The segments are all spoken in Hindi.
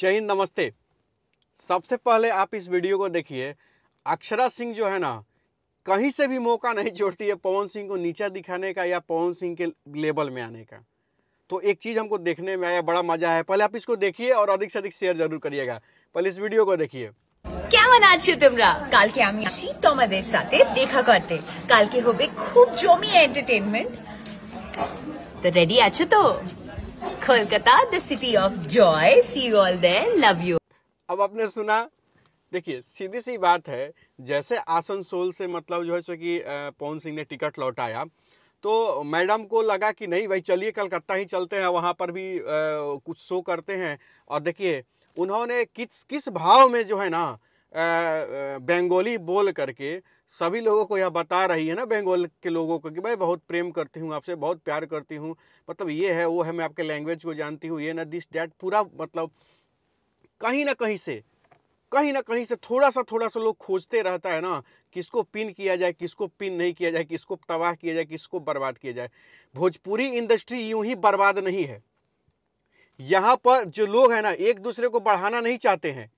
जय हिंद नमस्ते सबसे पहले आप इस वीडियो को देखिए अक्षरा सिंह जो है ना कहीं से भी मौका नहीं छोड़ती है पवन सिंह को नीचा दिखाने का या पवन सिंह के लेवल में आने का तो एक चीज़ हमको देखने में आया बड़ा मजा है पहले आप इसको देखिए और अधिक से अधिक शेयर जरूर करिएगा पहले इस वीडियो को देखिए क्या मना তোমরা कल के আসি তোমাদের সাথে দেখা করতে কালকে হবে খুব জমি এন্টারটেনমেন্ট তো রেডি আছো Kolkata the city of joy see all they love you अब आपने सुना देखिए सीधी सी बात है जैसे आसनसोल से मतलब जो है सो कि पवन सिंह ने टिकट लौटाया तो मैडम को लगा कि नहीं भाई चलिए कलकत्ता ही चलते हैं वहाँ पर भी आ, कुछ शो करते हैं और देखिए उन्होंने किस किस भाव में जो है ना आ, बेंगोली बोल करके सभी लोगों को यह बता रही है ना बंगाल के लोगों को कि भाई बहुत प्रेम करती हूँ आपसे बहुत प्यार करती हूँ मतलब ये है वो है मैं आपके लैंग्वेज को जानती हूँ ये ना दिस डैट पूरा मतलब कहीं ना कहीं से कहीं ना कहीं से थोड़ा सा थोड़ा सा लोग खोजते रहता है ना किसको पिन किया जाए किसको पिन नहीं किया जाए किसको तबाह किया जाए किसको बर्बाद किया जाए भोजपुरी इंडस्ट्री यूं ही बर्बाद नहीं है यहाँ पर जो लोग हैं ना एक दूसरे को बढ़ाना नहीं चाहते हैं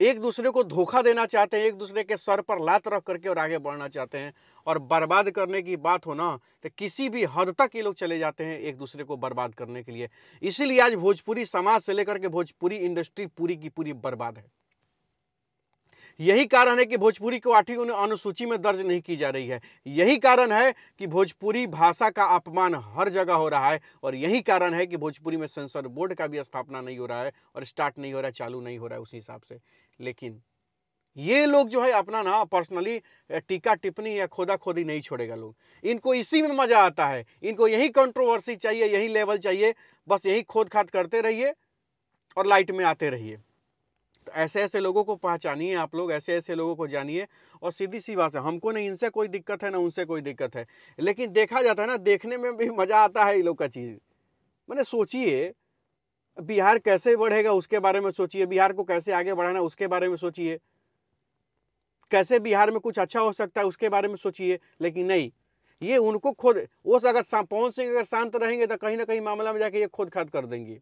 एक दूसरे को धोखा देना चाहते हैं एक दूसरे के सर पर लात रख करके और आगे बढ़ना चाहते हैं और बर्बाद करने की बात हो ना तो किसी भी हद तक ये लोग चले जाते हैं एक दूसरे को बर्बाद करने के लिए इसीलिए आज भोजपुरी समाज से लेकर के भोजपुरी इंडस्ट्री पूरी की पूरी बर्बाद है यही कारण है कि भोजपुरी को आठी अनुसूची में दर्ज नहीं की जा रही है यही कारण है कि भोजपुरी भाषा का अपमान हर जगह हो रहा है और यही कारण है कि भोजपुरी में सेंसर बोर्ड का भी स्थापना नहीं हो रहा है और स्टार्ट नहीं हो रहा है चालू नहीं हो रहा है उस हिसाब से लेकिन ये लोग जो है अपना ना पर्सनली टीका टिप्पणी या खोदा खोदी नहीं छोड़ेगा लोग इनको इसी में मज़ा आता है इनको यही कंट्रोवर्सी चाहिए यही लेवल चाहिए बस यही खोद खाद करते रहिए और लाइट में आते रहिए तो ऐसे ऐसे लोगों को पहचानिए आप लोग ऐसे ऐसे लोगों को जानिए और सीधी सी बात है हमको नहीं इनसे कोई दिक्कत है ना उनसे कोई दिक्कत है लेकिन देखा जाता है ना देखने में भी मज़ा आता है ये लोग का चीज़ मैंने सोचिए बिहार कैसे बढ़ेगा उसके बारे में सोचिए बिहार को कैसे आगे बढ़ाना उसके बारे में सोचिए कैसे बिहार में कुछ अच्छा हो सकता है उसके बारे में सोचिए लेकिन नहीं ये उनको खुद वो अगर पवन सिंह अगर शांत रहेंगे तो कहीं ना कहीं मामला में जाके ये खुद खाद कर देंगे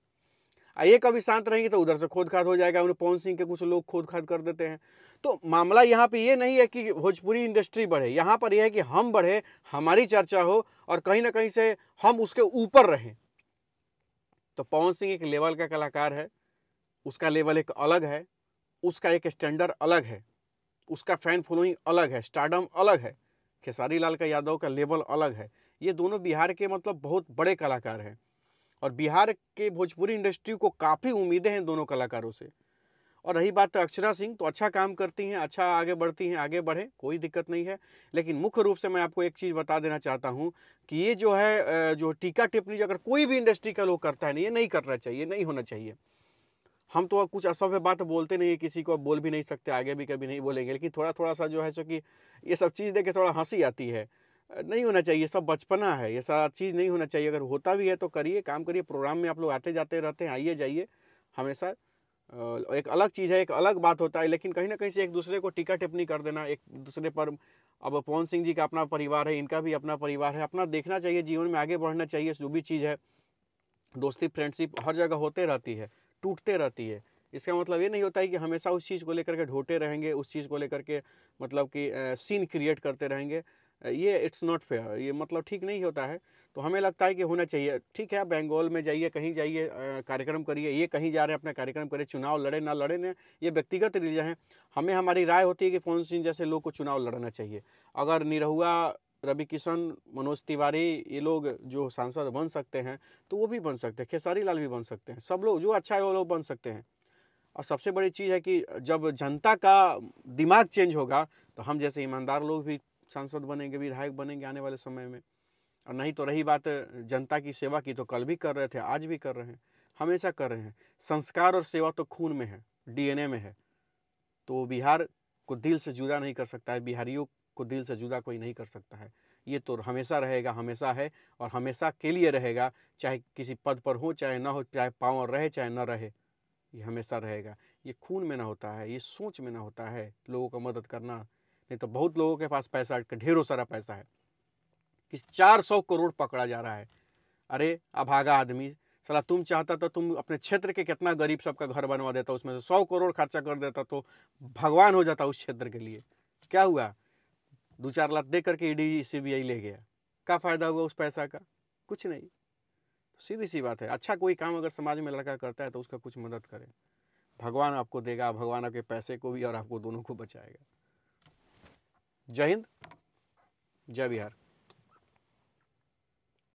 ये कभी शांत रहेंगे तो उधर से खोद खाद हो जाएगा उन्हें पवन सिंह के कुछ लोग खोद खाद कर देते हैं तो मामला यहाँ पे ये नहीं है कि भोजपुरी इंडस्ट्री बढ़े यहाँ पर यह है कि हम बढ़े हमारी चर्चा हो और कहीं ना कहीं से हम उसके ऊपर रहें तो पवन सिंह एक लेवल का कलाकार है उसका लेवल एक अलग है उसका एक स्टैंडर्ड अलग है उसका फैन फॉलोइंग अलग है स्टार्डम अलग है खेसारी लाल का यादव का लेवल अलग है ये दोनों बिहार के मतलब बहुत बड़े कलाकार हैं और बिहार के भोजपुरी इंडस्ट्री को काफ़ी उम्मीदें हैं दोनों कलाकारों से और रही बात अक्षरा सिंह तो अच्छा काम करती हैं अच्छा आगे बढ़ती हैं आगे बढ़ें कोई दिक्कत नहीं है लेकिन मुख्य रूप से मैं आपको एक चीज़ बता देना चाहता हूँ कि ये जो है जो टीका टिप्पणी जो अगर कोई भी इंडस्ट्री का लोग करता है नहीं ये नहीं करना चाहिए नहीं होना चाहिए हम तो कुछ असभ्य बात बोलते नहीं है किसी को बोल भी नहीं सकते आगे भी कभी नहीं बोलेंगे लेकिन थोड़ा थोड़ा सा जो है सो कि ये सब चीज़ देखे थोड़ा हंसी आती है नहीं होना चाहिए सब बचपना है ये चीज़ नहीं होना चाहिए अगर होता भी है तो करिए काम करिए प्रोग्राम में आप लोग आते जाते रहते हैं आइए जाइए हमेशा एक अलग चीज़ है एक अलग बात होता है लेकिन कहीं ना कहीं से एक दूसरे को टिका टिप्पणी कर देना एक दूसरे पर अब पवन सिंह जी का अपना परिवार है इनका भी अपना परिवार है अपना देखना चाहिए जीवन में आगे बढ़ना चाहिए जो भी चीज़ है दोस्ती फ्रेंडशिप हर जगह होते रहती है टूटते रहती है इसका मतलब ये नहीं होता है कि हमेशा उस चीज़ को लेकर के ढोटे रहेंगे उस चीज़ को लेकर के मतलब कि सीन क्रिएट करते रहेंगे ये इट्स नॉट फेयर ये मतलब ठीक नहीं होता है तो हमें लगता है कि होना चाहिए ठीक है बंगाल में जाइए कहीं जाइए कार्यक्रम करिए ये कहीं जा रहे हैं अपना कार्यक्रम करें चुनाव लड़े ना लड़े ना ये व्यक्तिगत रिलीजन है हमें हमारी राय होती है कि कौन सी जैसे लोग को चुनाव लड़ना चाहिए अगर निरहुआ रवि किशन मनोज तिवारी ये लोग जो सांसद बन सकते हैं तो वो भी बन सकते हैं खेसारी लाल भी बन सकते हैं सब लोग जो अच्छा है वो लोग बन सकते हैं और सबसे बड़ी चीज़ है कि जब जनता का दिमाग चेंज होगा तो हम जैसे ईमानदार लोग भी सांसद बनेंगे विधायक बनेंगे आने वाले समय में और नहीं तो रही बात जनता की सेवा की तो कल भी कर रहे थे आज भी कर रहे हैं हमेशा कर रहे हैं संस्कार और सेवा तो खून में है डीएनए में है तो बिहार को दिल से जुदा नहीं कर सकता है बिहारियों को दिल से जुदा कोई नहीं कर सकता है ये तो हमेशा रहेगा हमेशा है और हमेशा के लिए रहेगा चाहे किसी पद पर हो चाहे ना हो चाहे पाँव रहे चाहे ना रहे ये हमेशा रहेगा ये खून में ना होता है ये सोच में ना होता है लोगों का मदद करना नहीं तो बहुत लोगों के पास पैसा ढेरों सारा पैसा है कि 400 करोड़ पकड़ा जा रहा है अरे अभागा आदमी सला तुम चाहता तो तुम अपने क्षेत्र के कितना गरीब सबका घर बनवा देता उसमें से सौ करोड़ खर्चा कर देता तो भगवान हो जाता उस क्षेत्र के लिए क्या हुआ दो चार लाख दे करके ईडी e सीबीआई ले गया क्या फ़ायदा हुआ उस पैसा का कुछ नहीं सीधी सी बात है अच्छा कोई काम अगर समाज में लड़का करता है तो उसका कुछ मदद करें भगवान आपको देगा भगवान आपके पैसे को भी और आपको दोनों को बचाएगा जय हिंद जय बिहार